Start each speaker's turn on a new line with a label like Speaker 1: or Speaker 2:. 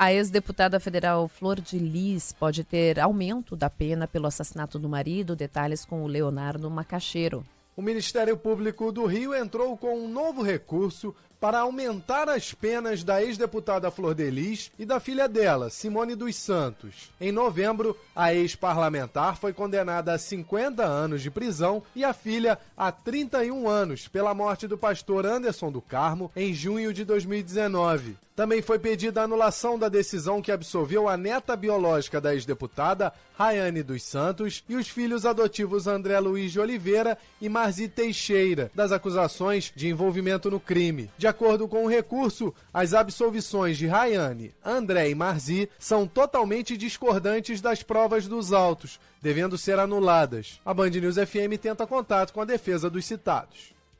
Speaker 1: A ex-deputada federal Flor de Lis pode ter aumento da pena pelo assassinato do marido. Detalhes com o Leonardo Macaxeiro.
Speaker 2: O Ministério Público do Rio entrou com um novo recurso para aumentar as penas da ex-deputada Flor Delis e da filha dela, Simone dos Santos. Em novembro, a ex-parlamentar foi condenada a 50 anos de prisão e a filha a 31 anos pela morte do pastor Anderson do Carmo em junho de 2019. Também foi pedida a anulação da decisão que absolveu a neta biológica da ex-deputada, Rayane dos Santos, e os filhos adotivos André Luiz de Oliveira e Marzi Teixeira, das acusações de envolvimento no crime. De acordo com o recurso, as absolvições de Rayane, André e Marzi são totalmente discordantes das provas dos autos, devendo ser anuladas. A Band News FM tenta contato com a defesa dos citados.